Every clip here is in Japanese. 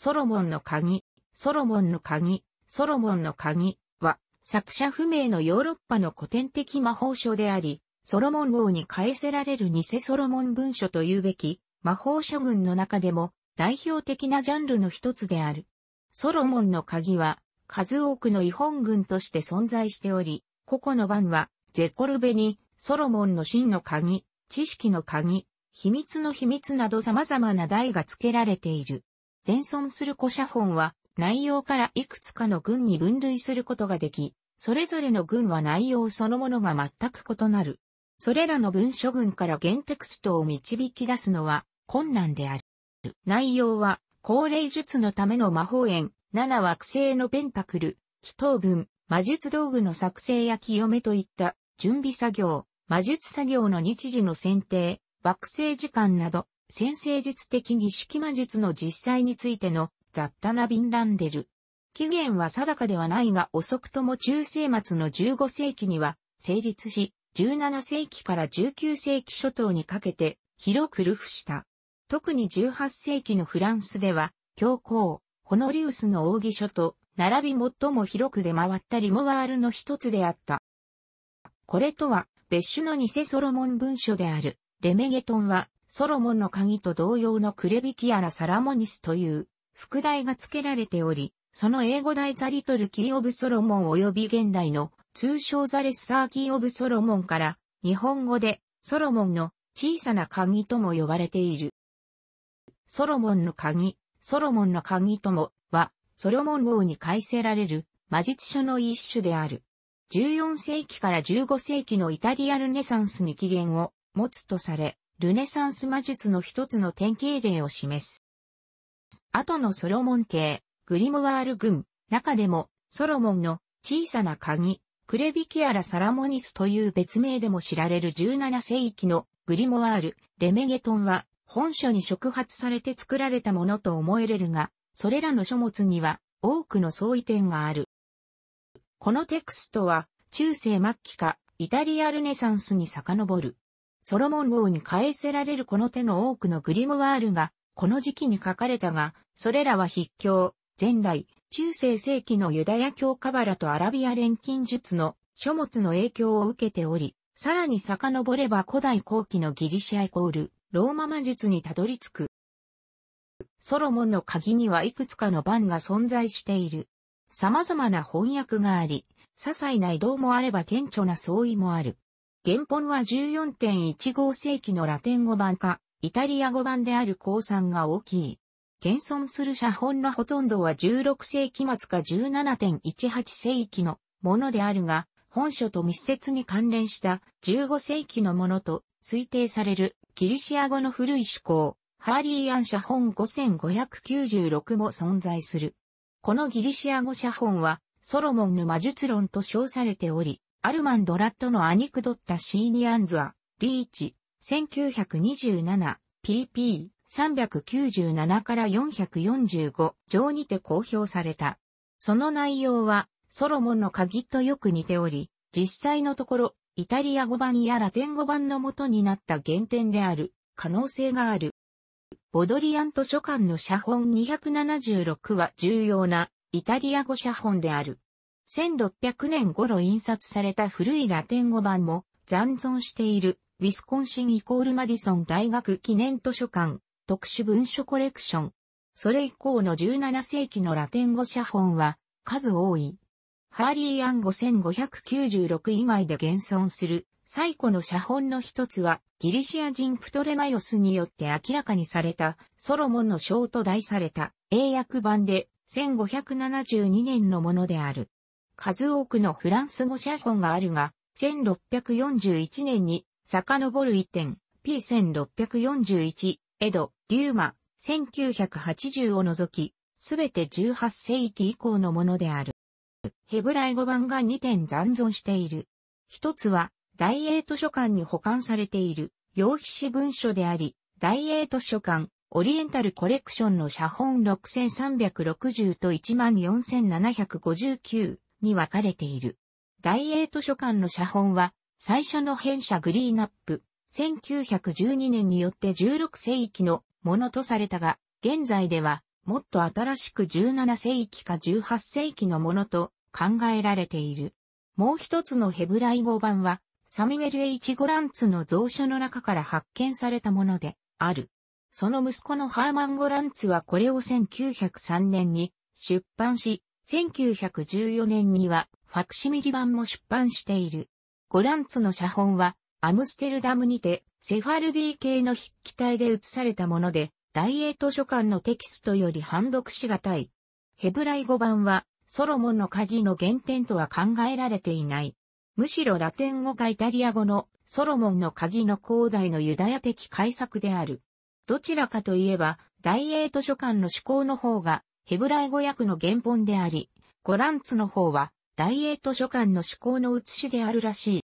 ソロモンの鍵、ソロモンの鍵、ソロモンの鍵は、作者不明のヨーロッパの古典的魔法書であり、ソロモン王に返せられる偽ソロモン文書というべき、魔法書群の中でも代表的なジャンルの一つである。ソロモンの鍵は、数多くの異本群として存在しており、個々の番は、ゼコルベに、ソロモンの真の鍵、知識の鍵、秘密の秘密など様々な題が付けられている。伝存する古写本は内容からいくつかの群に分類することができ、それぞれの群は内容そのものが全く異なる。それらの文書群から原テクストを導き出すのは困難である。内容は、高齢術のための魔法園、七惑星のペンタクル、祈祷文、魔術道具の作成や清めといった準備作業、魔術作業の日時の選定、惑星時間など、先生術的儀式魔術の実際についての雑多なビンランデル。起源は定かではないが遅くとも中世末の15世紀には成立し、17世紀から19世紀初頭にかけて広く流布した。特に18世紀のフランスでは、教皇、ホノリウスの奥義書と並び最も広く出回ったリモワールの一つであった。これとは別種の偽ソロモン文書であるレメゲトンはソロモンの鍵と同様のクレビキアラ・サラモニスという副題が付けられており、その英語題ザ・リトル・キー・オブ・ソロモン及び現代の通称ザ・レッサー・キー・オブ・ソロモンから日本語でソロモンの小さな鍵とも呼ばれている。ソロモンの鍵、ソロモンの鍵ともはソロモン王に改せられる魔術書の一種である。14世紀から15世紀のイタリアルネサンスに起源を持つとされ、ルネサンス魔術の一つの典型例を示す。後のソロモン系、グリムワール群、中でも、ソロモンの小さな鍵、クレビキアラ・サラモニスという別名でも知られる17世紀のグリモワール、レメゲトンは、本書に触発されて作られたものと思えれるが、それらの書物には多くの相違点がある。このテクストは、中世末期か、イタリアルネサンスに遡る。ソロモン王に返せられるこの手の多くのグリムワールが、この時期に書かれたが、それらは筆教、前来、中世世紀のユダヤ教カバラとアラビア錬金術の書物の影響を受けており、さらに遡れば古代後期のギリシアイコール、ローマ魔術にたどり着く。ソロモンの鍵にはいくつかの版が存在している。様々な翻訳があり、些細な移動もあれば顕著な相違もある。原本は14.15世紀のラテン語版か、イタリア語版である降参が大きい。現存する写本のほとんどは16世紀末か17.18世紀のものであるが、本書と密接に関連した15世紀のものと推定されるギリシア語の古い趣向、ハーリーアン写本5596も存在する。このギリシア語写本はソロモンの魔術論と称されており、アルマン・ドラットのアニクドッタ・シーニアンズア、リーチ、1927、pp、397から445上にて公表された。その内容は、ソロモンの鍵とよく似ており、実際のところ、イタリア語版やラテン語版の元になった原点である、可能性がある。ボドリアン図書館の写本276は重要なイタリア語写本である。1600年頃印刷された古いラテン語版も残存している、ウィスコンシンイコールマディソン大学記念図書館、特殊文書コレクション。それ以降の17世紀のラテン語写本は数多い。ハーリー・アン1 5 9 6以外で現存する最古の写本の一つはギリシア人プトレマヨスによって明らかにされたソロモンの章と題された英訳版で1572年のものである。数多くのフランス語写本があるが、1641年に遡る一点、P1641、エド、リューマ、1980を除き、すべて18世紀以降のものである。ヘブライ語版が2点残存している。一つは、大英図書館に保管されている、用筆紙文書であり、大英図書館、オリエンタルコレクションの写本6360と14759、に分かれている。大英図書館の写本は、最初の編者グリーナップ、1912年によって16世紀のものとされたが、現在では、もっと新しく17世紀か18世紀のものと考えられている。もう一つのヘブライ語版は、サミュエル・エイチ・ゴランツの蔵書の中から発見されたものである。その息子のハーマン・ゴランツはこれを1903年に出版し、1914年にはファクシミリ版も出版している。ゴランツの写本はアムステルダムにてセファルディ系の筆記体で写されたもので、大英図書館のテキストより判読しがたい。ヘブライ語版はソロモンの鍵の原点とは考えられていない。むしろラテン語かイタリア語のソロモンの鍵の広大のユダヤ的解作である。どちらかといえば、大英図書館の思考の方がヘブライ語訳の原本であり、ゴランツの方は、大英図書館の趣向の写しであるらし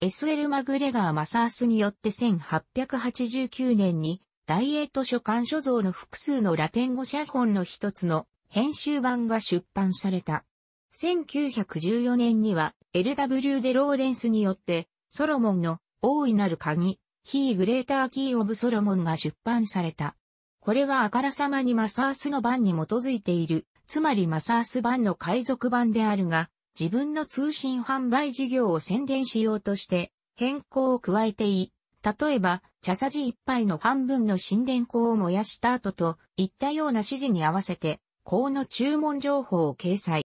い。SL マグレガー・マサースによって1889年に大英図書館所蔵の複数のラテン語写本の一つの編集版が出版された。1914年には LW でローレンスによってソロモンの大いなる鍵、ヒー・グレーター・キー・オブ・ソロモンが出版された。これはあからさまにマサースの版に基づいている、つまりマサース版の海賊版であるが、自分の通信販売事業を宣伝しようとして、変更を加えていい。例えば、茶さじ一杯の半分の神殿光を燃やした後と、いったような指示に合わせて、項の注文情報を掲載。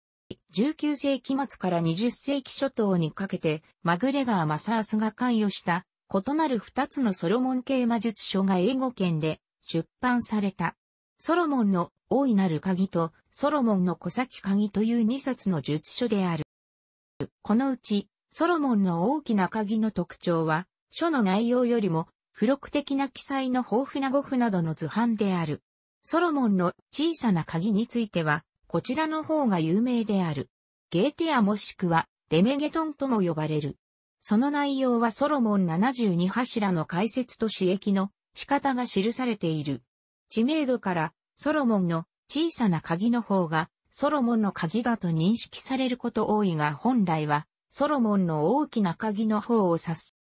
19世紀末から20世紀初頭にかけて、マグレガー・マサースが関与した、異なる2つのソロモン系魔術書が英語圏で出版された。ソロモンの大いなる鍵とソロモンの小先鍵という2冊の術書である。このうち、ソロモンの大きな鍵の特徴は、書の内容よりも、付録的な記載の豊富な語符などの図版である。ソロモンの小さな鍵については、こちらの方が有名である。ゲーテアもしくは、レメゲトンとも呼ばれる。その内容はソロモン72柱の解説と主役の仕方が記されている。知名度からソロモンの小さな鍵の方がソロモンの鍵だと認識されること多いが本来はソロモンの大きな鍵の方を指す。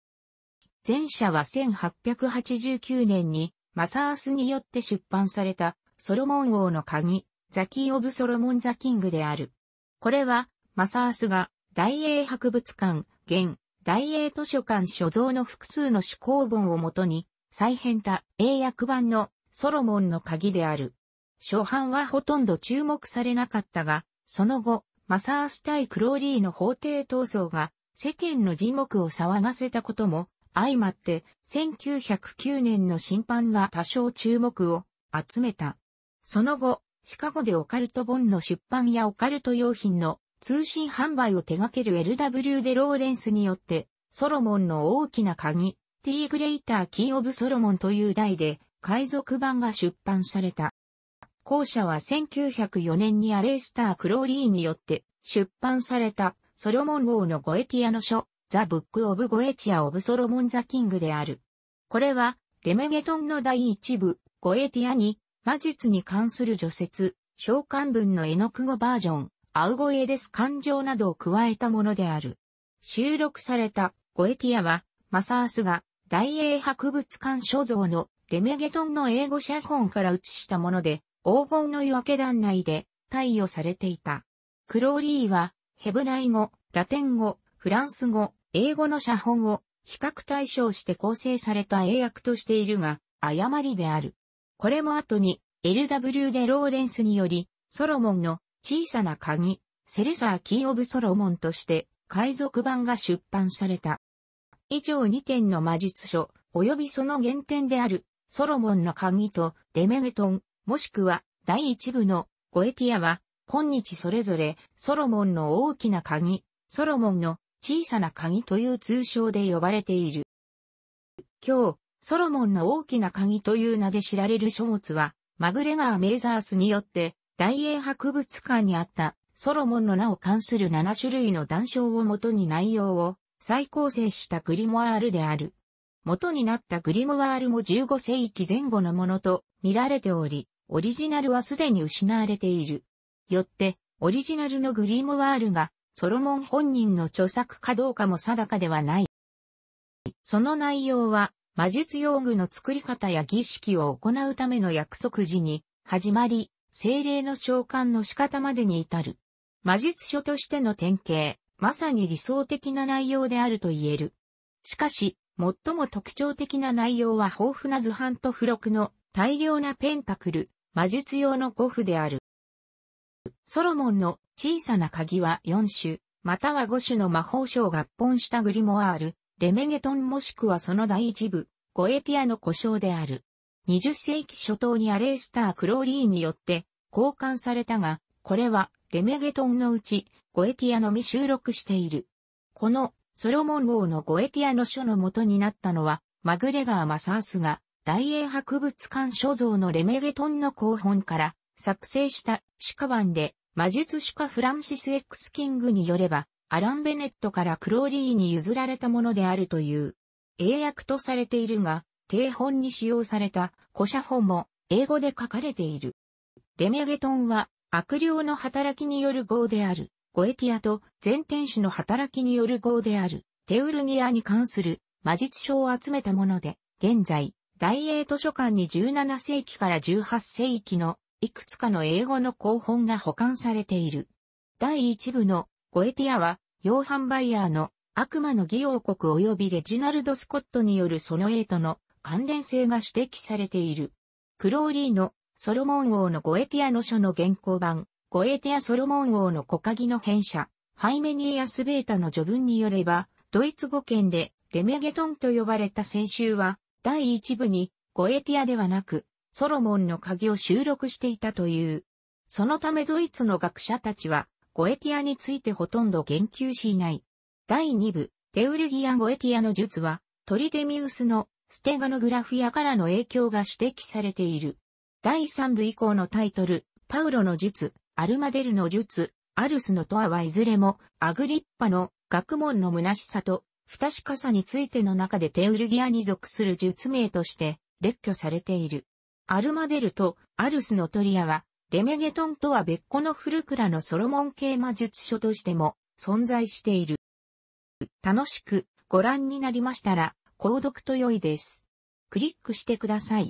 前者は1889年にマサースによって出版されたソロモン王の鍵、ザキー・オブ・ソロモン・ザ・キングである。これはマサースが大英博物館、現大英図書館所蔵の複数の趣向本をもとに再編た英訳版のソロモンの鍵である。初版はほとんど注目されなかったが、その後、マサース対クローリーの法廷闘争が世間の耳目を騒がせたことも相まって1909年の審判は多少注目を集めた。その後、シカゴでオカルト本の出版やオカルト用品の通信販売を手掛ける LW でローレンスによってソロモンの大きな鍵 T. グレイター・キー・オブ・ソロモンという題で、海賊版が出版された。後者は1904年にアレイスター・クローリーによって出版されたソロモン王のゴエティアの書、ザ・ブック・オブ・ゴエチア・オブ・ソロモン・ザ・キングである。これは、レメゲトンの第一部、ゴエティアに、魔術に関する除雪、召喚文の絵の句語バージョン、アウゴエデス感情などを加えたものである。収録されたゴエティアは、マサースが大英博物館所蔵のレメゲトンの英語写本から写したもので、黄金の夜明け団内で貸与されていた。クローリーは、ヘブライ語、ラテン語、フランス語、英語の写本を比較対象して構成された英訳としているが、誤りである。これも後に、LW でローレンスにより、ソロモンの小さな鍵、セレサー・キー・オブ・ソロモンとして、海賊版が出版された。以上2点の魔術書、及びその原点である、ソロモンの鍵と、デメゲトン、もしくは、第1部の、ゴエティアは、今日それぞれ、ソロモンの大きな鍵、ソロモンの小さな鍵という通称で呼ばれている。今日、ソロモンの大きな鍵という名で知られる書物は、マグレガー・メイザースによって、大英博物館にあった、ソロモンの名を関する7種類の談笑をもとに内容を再構成したグリモワールである。元になったグリモワールも15世紀前後のものと見られており、オリジナルはすでに失われている。よって、オリジナルのグリモワールがソロモン本人の著作かどうかも定かではない。その内容は、魔術用具の作り方や儀式を行うための約束時に、始まり、精霊の召喚の仕方までに至る。魔術書としての典型、まさに理想的な内容であると言える。しかし、最も特徴的な内容は豊富な図版と付録の大量なペンタクル、魔術用の語符である。ソロモンの小さな鍵は4種、または5種の魔法書を合本したグリモアール、レメゲトンもしくはその第一部、ゴエティアの故障である。20世紀初頭にアレースター・クローリーによって交換されたが、これはレメゲトンのうち、ゴエティアのみ収録している。この、ソロモン王のゴエティアの書の元になったのは、マグレガー・マサースが、大英博物館所蔵のレメゲトンの後本から、作成した歯科版で、魔術歯科フランシス・エックス・キングによれば、アラン・ベネットからクローリーに譲られたものであるという、英訳とされているが、定本に使用された古写本も英語で書かれている。レメゲトンは悪霊の働きによる業である、ゴエティアと前天使の働きによる業である、テウルニアに関する魔術書を集めたもので、現在、大英図書館に17世紀から18世紀のいくつかの英語の広本が保管されている。第1部のゴエティアは、ヨーハン・バイヤーの悪魔の義王国及びレジナルド・スコットによるその英との関連性が指摘されている。クローリーのソロモン王のゴエティアの書の原稿版、ゴエティアソロモン王の小鍵の編者、ハイメニエアスベータの序文によれば、ドイツ語圏でレメゲトンと呼ばれた先週は、第一部にゴエティアではなく、ソロモンの鍵を収録していたという。そのためドイツの学者たちは、ゴエティアについてほとんど言及しない。第2部、テウルギア・ゴエティアの術は、トリデミウスのステガノグラフィアからの影響が指摘されている。第3部以降のタイトル、パウロの術、アルマデルの術、アルスのとははいずれも、アグリッパの学問の虚しさと、不確かさについての中でテウルギアに属する術名として、列挙されている。アルマデルとアルスのトリアは、レメゲトンとは別個の古倉のソロモン系魔術書としても存在している。楽しくご覧になりましたら、購読と良いです。クリックしてください。